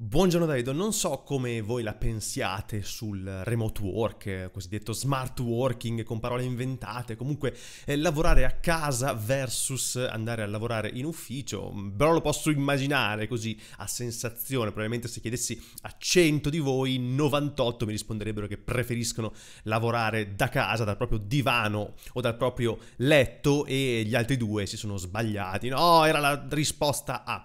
Buongiorno Davide, non so come voi la pensiate sul remote work, cosiddetto smart working con parole inventate, comunque eh, lavorare a casa versus andare a lavorare in ufficio, mm, però lo posso immaginare così a sensazione, probabilmente se chiedessi a 100 di voi 98 mi risponderebbero che preferiscono lavorare da casa, dal proprio divano o dal proprio letto e gli altri due si sono sbagliati, no era la risposta A.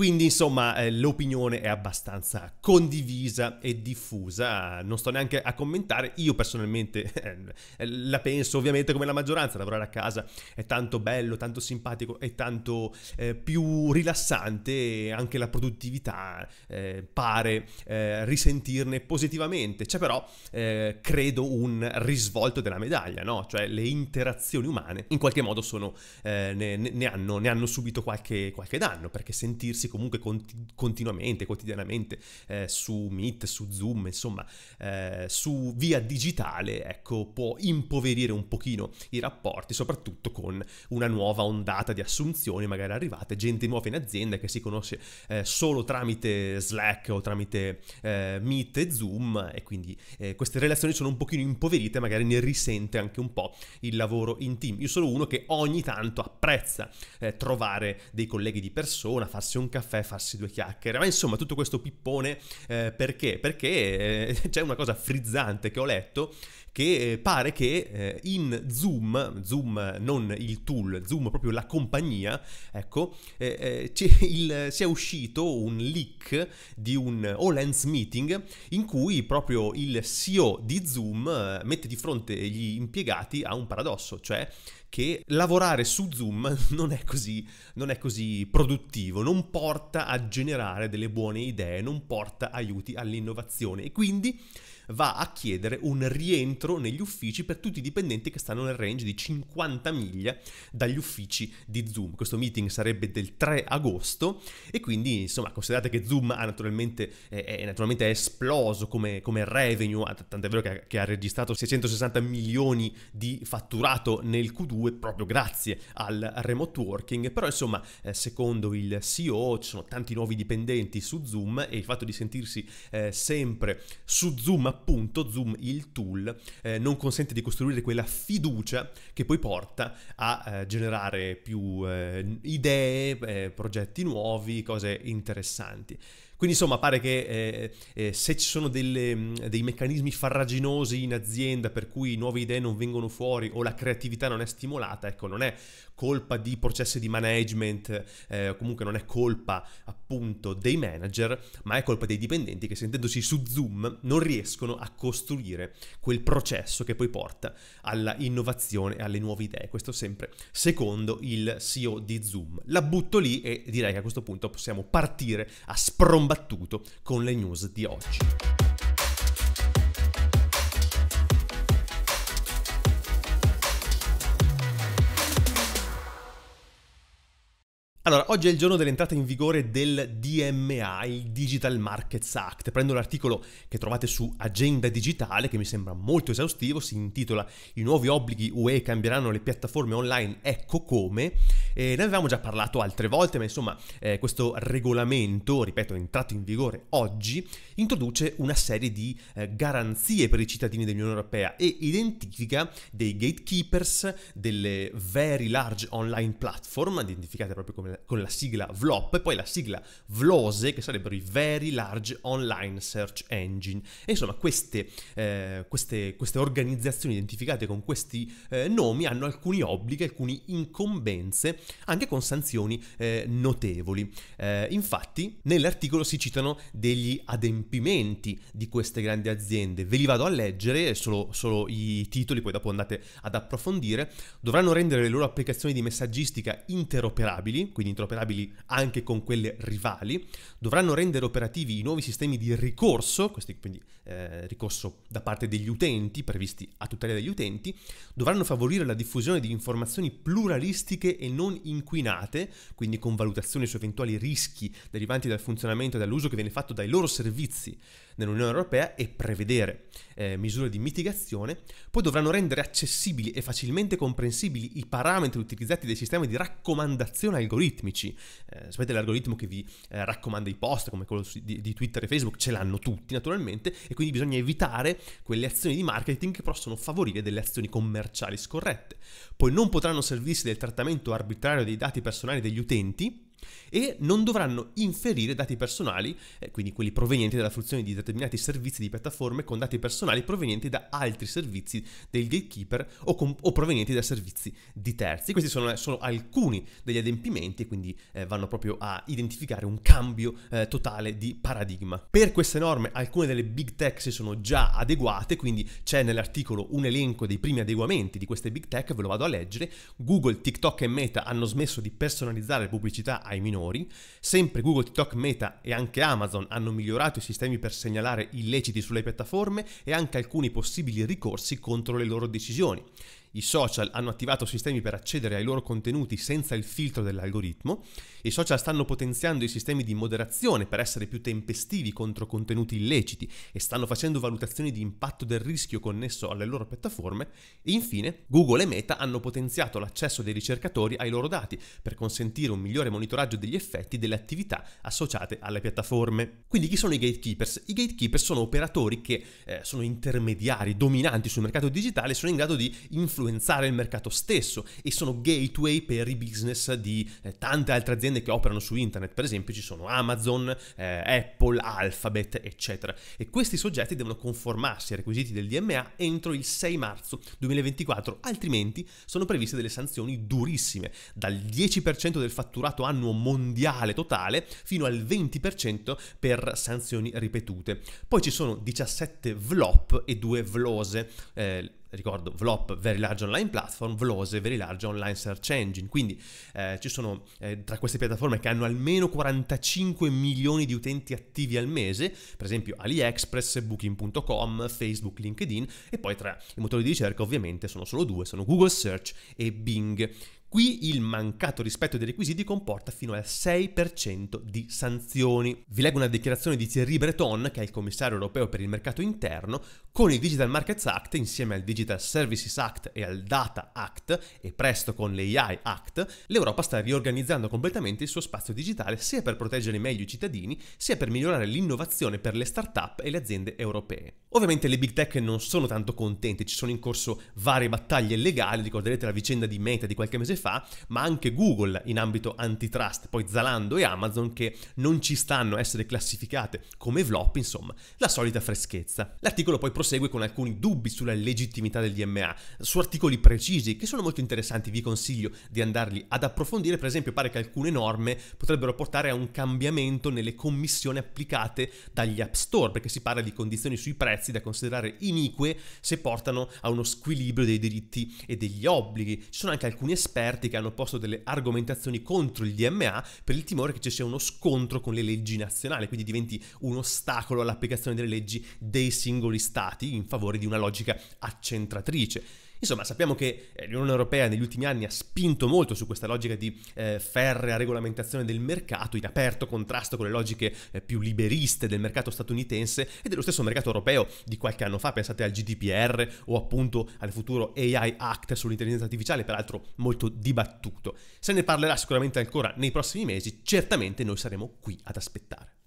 Quindi insomma eh, l'opinione è abbastanza condivisa e diffusa, non sto neanche a commentare, io personalmente eh, la penso ovviamente come la maggioranza, lavorare a casa è tanto bello, tanto simpatico e tanto eh, più rilassante, anche la produttività pare risentirne positivamente, c'è però credo un risvolto della medaglia, no? cioè le interazioni umane in qualche modo sono, ne, ne, hanno, ne, hanno, subito qualche, qualche danno, perché sentirsi comunque cont- continuamente, quotidianamente eh, su Meet, su Zoom, insomma, eh, su via digitale, ecco, può impoverire un pochino i rapporti, soprattutto con una nuova ondata di assunzioni magari arrivate, gente nuova in azienda che si conosce eh, solo tramite Slack o tramite eh, Meet e Zoom e quindi eh, queste relazioni sono un pochino impoverite, magari ne risente anche un po' il lavoro in team. Io sono uno che ogni tanto apprezza eh, trovare dei colleghi di persona, farsi un caffè caffè e farsi due chiacchiere. Ma insomma, tutto questo pippone eh, perché? Perché eh, c'è una cosa frizzante che ho letto che eh, pare che eh, in Zoom, Zoom eh, non il tool, Zoom proprio la compagnia, ecco, il, sia uscito un leak di un All-Hands Meeting in cui proprio il CEO di Zoom mette di fronte gli impiegati a un paradosso, cioè che lavorare su Zoom non è, così, non è così, produttivo, non porta a generare delle buone idee, non porta aiuti all'innovazione e quindi va a chiedere un rientro negli uffici per tutti i dipendenti che stanno nel range di 50 miglia dagli uffici di Zoom. Questo meeting sarebbe del 3 agosto e quindi insomma considerate che Zoom ha naturalmente, è, naturalmente esploso come, come revenue, tant'è vero che ha, che ha registrato 660 milioni di fatturato nel Q2 proprio grazie al remote working, però insomma eh, secondo il CEO ci sono tanti nuovi dipendenti su Zoom e il fatto di sentirsi eh, sempre su Zoom appunto Zoom, il tool, eh, non consente di costruire quella fiducia che poi porta a eh, generare più eh, idee, eh, progetti nuovi, cose interessanti. Quindi insomma pare che eh, eh, se ci sono delle, mm, dei meccanismi farraginosi in azienda per cui nuove idee non vengono fuori o la creatività non è stimolata, ecco, non è colpa di processi di management, eh, comunque non è colpa appunto dei manager, ma è colpa dei dipendenti che sentendosi su Zoom non riescono a costruire quel processo che poi porta alla innovazione e alle nuove idee. Questo sempre secondo il CEO di Zoom. La butto lì e direi che a questo punto possiamo partire a sprombare combattuto con le news di oggi. Allora, oggi è il giorno dell'entrata in vigore del DMA, il Digital Markets Act. Prendo l'articolo che trovate su Agenda Digitale, che mi sembra molto esaustivo, si intitola I nuovi obblighi UE cambieranno le piattaforme online, ecco come. E eh, ne avevamo già parlato altre volte, ma insomma eh, questo regolamento, ripeto, entrato in vigore oggi, introduce una serie di eh, garanzie per i cittadini dell'Unione Europea e identifica dei gatekeepers, delle very large online platform, identificate proprio come con, la sigla VLOP e poi la sigla VLOSE che sarebbero i Very Large Online Search Engine. E insomma queste, eh, queste, queste organizzazioni identificate con questi eh, nomi hanno alcuni obblighi, alcune incombenze, anche con sanzioni eh, notevoli. Eh, infatti nell'articolo si citano degli adempimenti di queste grandi aziende. Ve li vado a leggere, solo, solo i titoli, poi dopo andate ad approfondire. Dovranno rendere le loro applicazioni di messaggistica interoperabili, quindi interoperabili anche con quelle rivali, dovranno rendere operativi i nuovi sistemi di ricorso, questi quindi eh, ricorso da parte degli utenti, previsti a tutela degli utenti, dovranno favorire la diffusione di informazioni pluralistiche e non inquinate, quindi con valutazione su eventuali rischi derivanti dal funzionamento e dall'uso che viene fatto dai loro servizi nell'Unione Europea e prevedere eh, misure di mitigazione, poi dovranno rendere accessibili e facilmente comprensibili i parametri utilizzati dai sistemi di raccomandazione algoritmica algoritmici. Eh, sapete l'algoritmo che vi eh, raccomanda i post come quello di, di Twitter e Facebook, ce l'hanno tutti naturalmente e quindi bisogna evitare quelle azioni di marketing che possono favorire delle azioni commerciali scorrette. Poi non potranno servirsi del trattamento arbitrario dei dati personali degli utenti e non dovranno inferire dati personali, eh, quindi quelli provenienti dalla funzione di determinati servizi di piattaforme con dati personali provenienti da altri servizi del gatekeeper o, com- o provenienti da servizi di terzi. Questi sono, sono alcuni degli adempimenti quindi eh, vanno proprio a identificare un cambio eh, totale di paradigma. Per queste norme alcune delle big tech si sono già adeguate, quindi c'è nell'articolo un elenco dei primi adeguamenti di queste big tech, ve lo vado a leggere. Google, TikTok e Meta hanno smesso di personalizzare le pubblicità ai minori. Sempre Google, TikTok, Meta e anche Amazon hanno migliorato i sistemi per segnalare illeciti sulle piattaforme e anche alcuni possibili ricorsi contro le loro decisioni i social hanno attivato sistemi per accedere ai loro contenuti senza il filtro dell'algoritmo, i social stanno potenziando i sistemi di moderazione per essere più tempestivi contro contenuti illeciti e stanno facendo valutazioni di impatto del rischio connesso alle loro piattaforme e infine Google e Meta hanno potenziato l'accesso dei ricercatori ai loro dati per consentire un migliore monitoraggio degli effetti delle attività associate alle piattaforme. Quindi chi sono i gatekeepers? I gatekeepers sono operatori che eh, sono intermediari, dominanti sul mercato digitale e sono in grado di influenzare influenzare il mercato stesso e sono gateway per i business di eh, tante altre aziende che operano su internet, per esempio ci sono Amazon, eh, Apple, Alphabet, eccetera. E questi soggetti devono conformarsi ai requisiti del DMA entro il 6 marzo 2024, altrimenti sono previste delle sanzioni durissime, dal 10% del fatturato annuo mondiale totale fino al 20% per sanzioni ripetute. Poi ci sono 17 VLOP e 2 VLOSE. Eh, ricordo VLOP, Very Large Online Platform, VLOSE, Very Large Online Search Engine. Quindi eh, ci sono eh, tra queste piattaforme che hanno almeno 45 milioni di utenti attivi al mese, per esempio AliExpress, Booking.com, Facebook, LinkedIn e poi tra i motori di ricerca ovviamente sono solo due, sono Google Search e Bing. Qui il mancato rispetto dei requisiti comporta fino al 6% di sanzioni. Vi leggo una dichiarazione di Thierry Breton, che è il commissario europeo per il mercato interno, con il Digital Markets Act insieme al Digital Services Act e al Data Act e presto con l'AI Act, l'Europa sta riorganizzando completamente il suo spazio digitale sia per proteggere meglio i cittadini, sia per migliorare l'innovazione per le start-up e le aziende europee. Ovviamente le big tech non sono tanto contente, ci sono in corso varie battaglie legali, ricorderete la vicenda di Meta di qualche mese fa, ma anche Google in ambito antitrust, poi Zalando e Amazon che non ci stanno a essere classificate come flop, insomma, la solita freschezza. L'articolo poi prosegue con alcuni dubbi sulla legittimità del DMA, su articoli precisi che sono molto interessanti, vi consiglio di andarli ad approfondire, per esempio pare che alcune norme potrebbero portare a un cambiamento nelle commissioni applicate dagli app store, perché si parla di condizioni sui prezzi da considerare inique se portano a uno squilibrio dei diritti e degli obblighi. Ci sono anche alcuni esperti esperti che hanno posto delle argomentazioni contro il DMA per il timore che ci sia uno scontro con le leggi nazionali, quindi diventi un ostacolo all'applicazione delle leggi dei singoli stati in favore di una logica accentratrice. Insomma, sappiamo che eh, l'Unione Europea negli ultimi anni ha spinto molto su questa logica di eh, ferrea regolamentazione del mercato, in aperto contrasto con le logiche eh, più liberiste del mercato statunitense e dello stesso mercato europeo di qualche anno fa, pensate al GDPR o appunto al futuro AI Act sull'intelligenza artificiale, peraltro molto dibattuto. Se ne parlerà sicuramente ancora nei prossimi mesi, certamente noi saremo qui ad aspettare.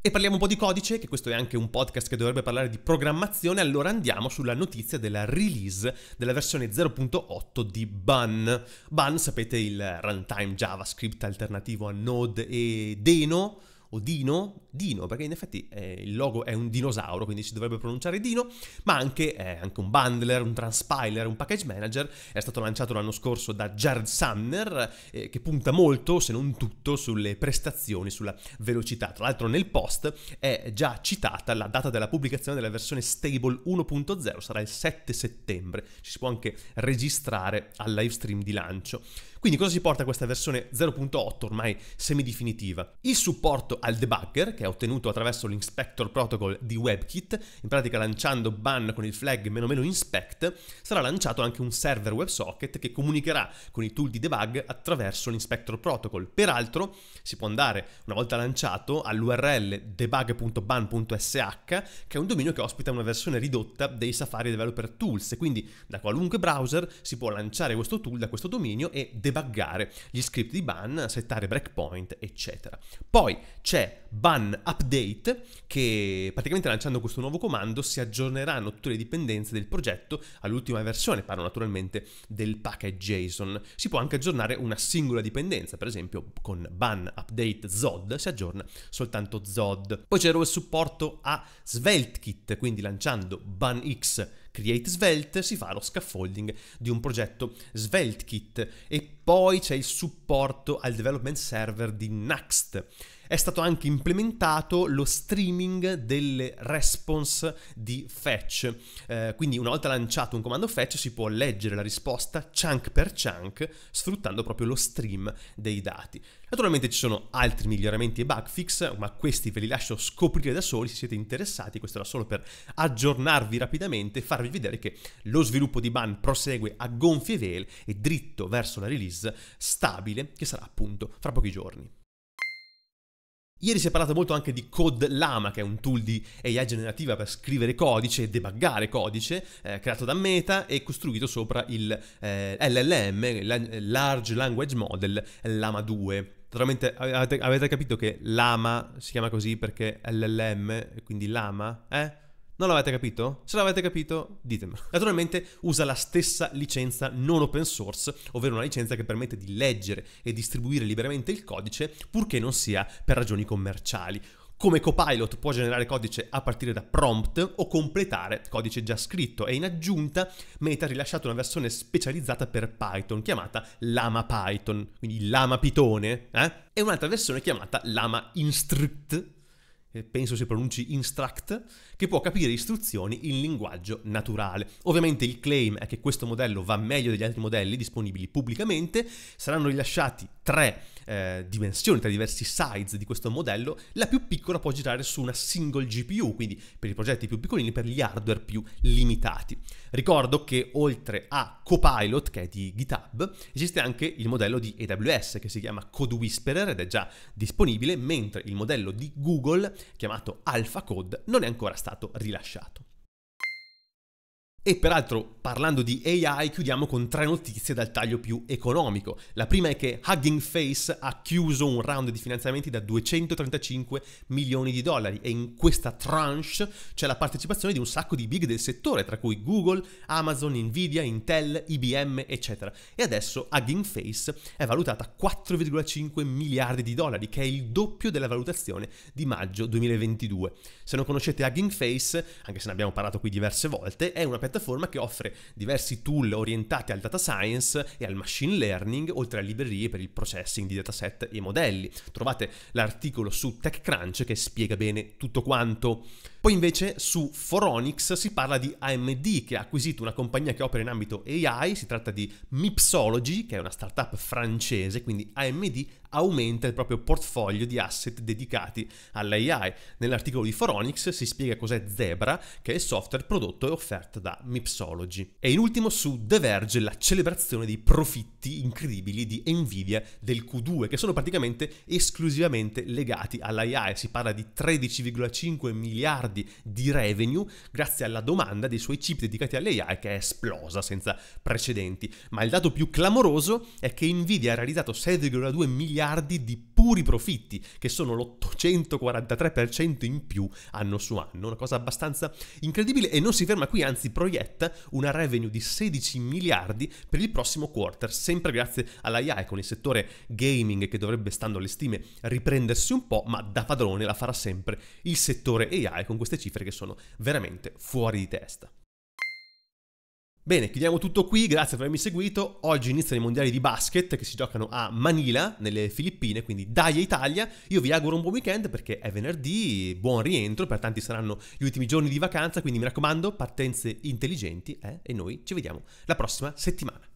E parliamo un po' di codice, che questo è anche un podcast che dovrebbe parlare di programmazione, allora andiamo sulla notizia della release della versione 0.8 di Bun. Bun, sapete, il runtime JavaScript alternativo a Node e Deno, o Dino, Dino perché in effetti eh, il logo è un dinosauro, quindi si dovrebbe pronunciare Dino, ma anche, eh, anche, un bundler, un transpiler, un package manager, è stato lanciato l'anno scorso da Jared Sumner, eh, che punta molto, se non tutto, sulle prestazioni, sulla velocità. Tra l'altro nel post è già citata la data della pubblicazione della versione stable 1.0, sarà il 7 settembre, ci si può anche registrare al live stream di lancio. Quindi cosa si porta a questa versione 0.8 ormai semidefinitiva? Il supporto al debugger, che è ottenuto attraverso l'inspector protocol di WebKit, in pratica lanciando ban con il flag meno meno inspect, sarà lanciato anche un server WebSocket che comunicherà con i tool di debug attraverso l'inspector protocol. Peraltro si può andare, una volta lanciato, all'url debug.ban.sh, che è un dominio che ospita una versione ridotta dei Safari Developer Tools, quindi da qualunque browser si può lanciare questo tool da questo dominio e debuggare gli script di ban, settare breakpoint, eccetera. Poi c'è ban update che praticamente lanciando questo nuovo comando si aggiorneranno tutte le dipendenze del progetto all'ultima versione, parlo naturalmente del package JSON. Si può anche aggiornare una singola dipendenza, per esempio con ban update zod si aggiorna soltanto zod. Poi c'era il supporto a SvelteKit, quindi lanciando ban banx Create Svelte si fa lo scaffolding di un progetto SvelteKit e poi c'è il supporto al development server di Next è stato anche implementato lo streaming delle response di fetch. Eh, quindi una volta lanciato un comando fetch si può leggere la risposta chunk per chunk sfruttando proprio lo stream dei dati. Naturalmente ci sono altri miglioramenti e bug fix, ma questi ve li lascio scoprire da soli se siete interessati, questo era solo per aggiornarvi rapidamente e farvi vedere che lo sviluppo di Ban prosegue a gonfie vele e dritto verso la release stabile che sarà appunto fra pochi giorni. Ieri si è parlato molto anche di Code Lama, che è un tool di AI generativa per scrivere codice e debuggare codice, eh, creato da Meta e costruito sopra il eh, LLM, Large Language Model Lama 2. Naturalmente avete, avete capito che Lama si chiama così perché LLM, quindi Lama, eh? Non l'avete capito? Se l'avete capito, ditemelo. Naturalmente usa la stessa licenza non open source, ovvero una licenza che permette di leggere e distribuire liberamente il codice, purché non sia per ragioni commerciali. Come copilot può generare codice a partire da prompt o completare codice già scritto e in aggiunta Meta ha rilasciato una versione specializzata per Python chiamata Lama Python, quindi Lama Pitone, eh? e un'altra versione chiamata Lama Instruct eh, penso si pronunci instruct, che può capire istruzioni in linguaggio naturale. Ovviamente il claim è che questo modello va meglio degli altri modelli disponibili pubblicamente, saranno rilasciati tre eh, dimensioni, tre diversi size di questo modello, la più piccola può girare su una single GPU, quindi per i progetti più piccolini, per gli hardware più limitati. Ricordo che oltre a Copilot, che è di GitHub, esiste anche il modello di AWS che si chiama Code Whisperer ed è già disponibile, mentre il modello di Google chiamato Alpha Code non è ancora stato rilasciato. E peraltro, parlando di AI, chiudiamo con tre notizie dal taglio più economico. La prima è che Hugging Face ha chiuso un round di finanziamenti da 235 milioni di dollari e in questa tranche c'è la partecipazione di un sacco di big del settore, tra cui Google, Amazon, Nvidia, Intel, IBM, eccetera. E adesso Hugging Face è valutata 4,5 miliardi di dollari, che è il doppio della valutazione di maggio 2022. Se non conoscete Hugging Face, anche se ne abbiamo parlato qui diverse volte, è una piattaforma piattaforma che offre diversi tool orientati al data science e al machine learning, oltre a librerie per il processing di dataset e modelli. Trovate l'articolo su TechCrunch che spiega bene tutto quanto. Poi invece su Foronix si parla di AMD che ha acquisito una compagnia che opera in ambito AI, si tratta di Mipsology che è una startup francese, quindi AMD aumenta il proprio portfolio di asset dedicati all'AI. Nell'articolo di Foronix si spiega cos'è Zebra, che è il software prodotto e offerto da Mipsology. E in ultimo su The Verge la celebrazione dei profitti incredibili di Nvidia del Q2, che sono praticamente esclusivamente legati all'AI. Si parla di 13,5 miliardi miliardi di revenue grazie alla domanda dei suoi chip dedicati all'AI che è esplosa senza precedenti. Ma il dato più clamoroso è che Nvidia ha realizzato 6,2 miliardi di puri profitti, che sono l'843% in più anno su anno, una cosa abbastanza incredibile e non si ferma qui, anzi proietta una revenue di 16 miliardi per il prossimo quarter, sempre grazie all'AI con il settore gaming che dovrebbe, stando alle stime, riprendersi un po', ma da padrone la farà sempre il settore AI con queste cifre che sono veramente fuori di testa. Bene, chiudiamo tutto qui, grazie per avermi seguito. Oggi iniziano i mondiali di basket che si giocano a Manila, nelle Filippine, quindi dai Italia. Io vi auguro un buon weekend perché è venerdì, buon rientro, per tanti saranno gli ultimi giorni di vacanza, quindi mi raccomando, partenze intelligenti eh? e noi ci vediamo la prossima settimana.